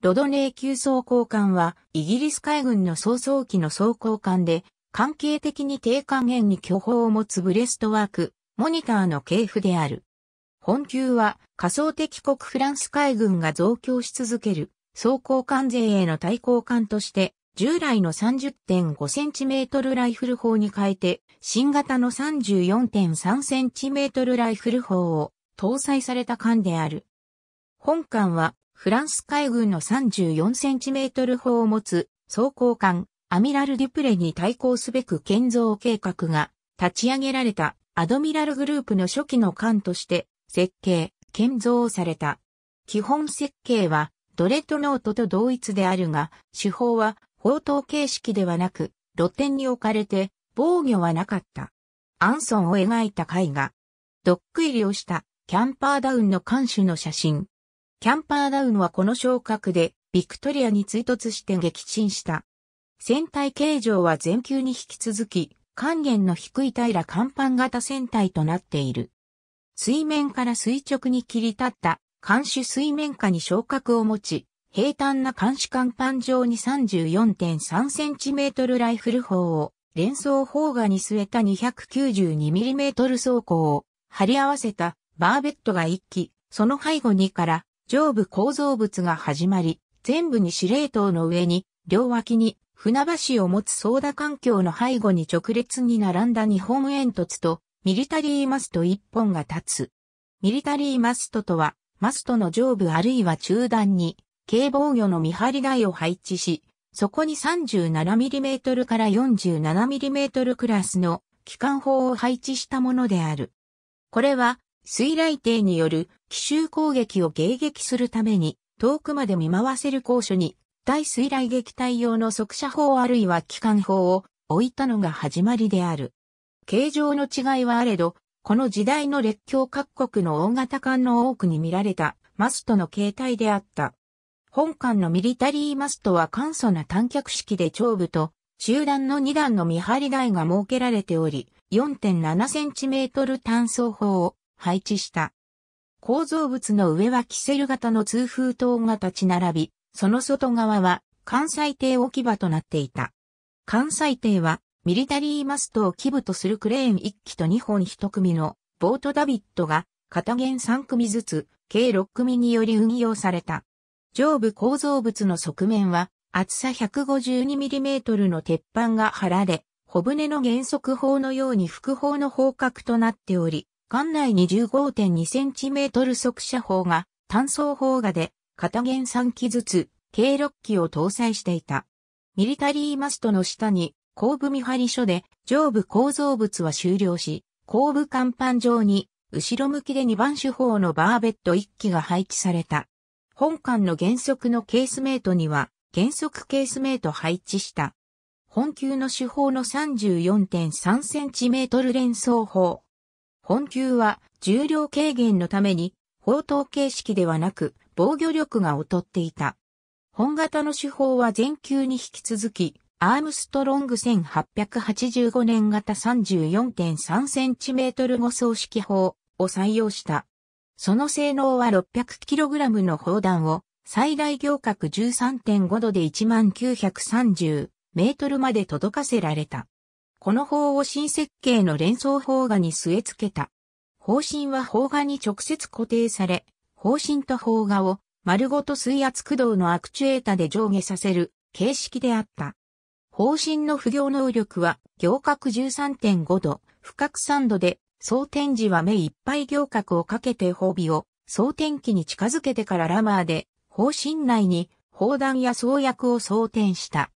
ロドネー級装甲艦は、イギリス海軍の総装機の装甲艦で、関係的に低艦円に巨砲を持つブレストワーク、モニターの系譜である。本級は、仮想敵国フランス海軍が増強し続ける、装甲艦勢への対抗艦として、従来の 30.5cm ライフル砲に変えて、新型の 34.3cm ライフル砲を搭載された艦である。本艦はフランス海軍の 34cm 砲を持つ装甲艦アミラル・デュプレに対抗すべく建造計画が立ち上げられたアドミラルグループの初期の艦として設計、建造された。基本設計はドレッドノートと同一であるが、手法は砲塔形式ではなく露天に置かれて防御はなかった。アンソンを描いた絵画。ドック入りをしたキャンパーダウンの艦首の写真。キャンパーダウンはこの昇格で、ビクトリアに追突して撃沈した。船体形状は全球に引き続き、還元の低い平ら甲板型船体となっている。水面から垂直に切り立った監視水面下に昇格を持ち、平坦な監視甲板上に 34.3cm ライフル砲を連装砲画に据えた 292mm 装甲を貼り合わせたバーベットが1機、その背後にから上部構造物が始まり、全部に司令塔の上に、両脇に船橋を持つソーダ環境の背後に直列に並んだ日本煙突と、ミリタリーマスト一本が立つ。ミリタリーマストとは、マストの上部あるいは中段に、軽防御の見張り台を配置し、そこに 37mm から 47mm クラスの機関砲を配置したものである。これは水雷艇による奇襲攻撃を迎撃するために、遠くまで見回せる高所に、大水雷撃隊用の速射砲あるいは機関砲を置いたのが始まりである。形状の違いはあれど、この時代の列強各国の大型艦の多くに見られたマストの形態であった。本艦のミリタリーマストは簡素な短脚式で長部と中段の2段の見張り台が設けられており、4.7センチメートル単装砲を配置した。構造物の上はキセル型の通風塔が立ち並び、その外側は関西艇置き場となっていた。関西艇はミリタリーマストを基部とするクレーン1機と2本1組のボートダビットが片弦3組ずつ計6組により運用された。上部構造物の側面は厚さ 152mm の鉄板が張られ、小舟の原則砲のように副砲の方角となっており、艦内に 15.2cm 速射砲が単装砲画で片弦3機ずつ計6機を搭載していた。ミリタリーマストの下に後部見張り所で上部構造物は終了し、後部甲板上に後ろ向きで2番手法のバーベット1機が配置された。本艦の原則のケースメイトには原則ケースメイト配置した。本級の手法の 34.3cm 連装砲。本級は重量軽減のために、砲塔形式ではなく防御力が劣っていた。本型の手法は全級に引き続き、アームストロング1885年型 34.3cm 誤装式砲を採用した。その性能は 600kg の砲弾を最大行角13.5度で1930メートルまで届かせられた。この砲を新設計の連想砲画に据え付けた。方針は砲画に直接固定され、方針と砲画を丸ごと水圧駆動のアクチュエータで上下させる形式であった。方針の不行能力は行角13.5度、深く3度で、装填時は目いっぱい行角をかけて褒美を装填機に近づけてからラマーで、方針内に砲弾や装薬を装填した。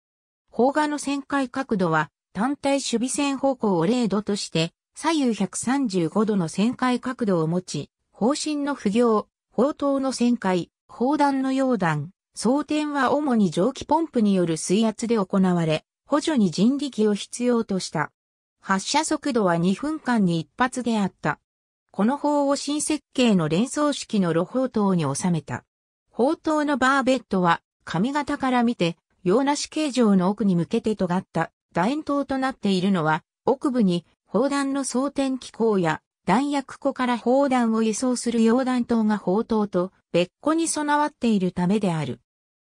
砲画の旋回角度は単体守備線方向を0度として、左右135度の旋回角度を持ち、方針の不行、砲塔の旋回、砲弾の溶弾、装填は主に蒸気ポンプによる水圧で行われ、補助に人力を必要とした。発射速度は2分間に一発であった。この砲を新設計の連想式の露砲塔に収めた。砲塔のバーベットは、髪型から見て、洋梨形状の奥に向けて尖った楕円塔となっているのは、奥部に砲弾の装填機構や弾薬庫から砲弾を輸送する溶弾塔が砲塔と別個に備わっているためである。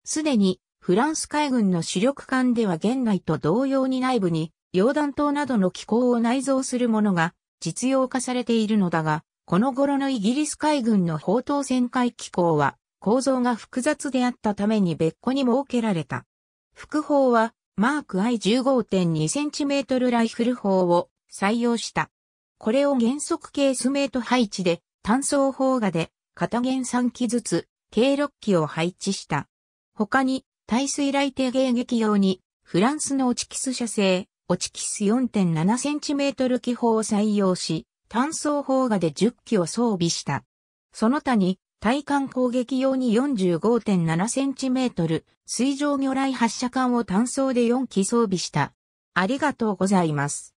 すでにフランス海軍の主力艦では現代と同様に内部に溶弾塔などの機構を内蔵するものが実用化されているのだが、この頃のイギリス海軍の砲塔旋回機構は構造が複雑であったために別個に設けられた。副砲はマーク I15.2cm ライフル砲を採用した。これを原則ケースメイト配置で単装砲画で片弦3機ずつ計6機を配置した。他に耐水雷艇迎撃用にフランスのオチキス射精、オチキス 4.7cm 機砲を採用し単装砲画で10機を装備した。その他に対艦攻撃用に 45.7cm 水上魚雷発射管を単装で4機装備した。ありがとうございます。